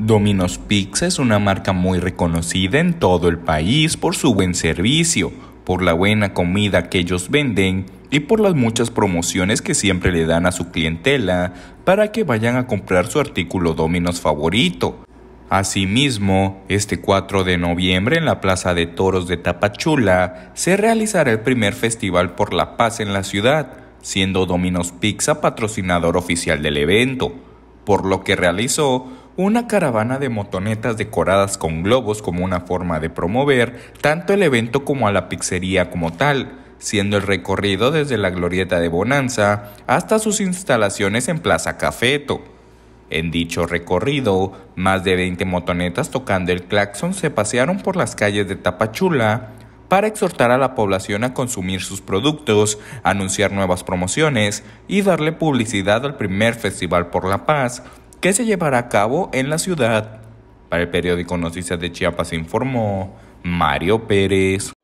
Domino's Pizza es una marca muy reconocida en todo el país por su buen servicio, por la buena comida que ellos venden y por las muchas promociones que siempre le dan a su clientela para que vayan a comprar su artículo Domino's favorito. Asimismo, este 4 de noviembre en la Plaza de Toros de Tapachula se realizará el primer festival por la paz en la ciudad, siendo Domino's Pizza patrocinador oficial del evento, por lo que realizó una caravana de motonetas decoradas con globos como una forma de promover tanto el evento como a la pizzería como tal, siendo el recorrido desde la glorieta de Bonanza hasta sus instalaciones en Plaza Cafeto. En dicho recorrido, más de 20 motonetas tocando el claxon se pasearon por las calles de Tapachula, para exhortar a la población a consumir sus productos, anunciar nuevas promociones y darle publicidad al primer Festival por la Paz, que se llevará a cabo en la ciudad. Para el periódico Noticias de Chiapas informó Mario Pérez.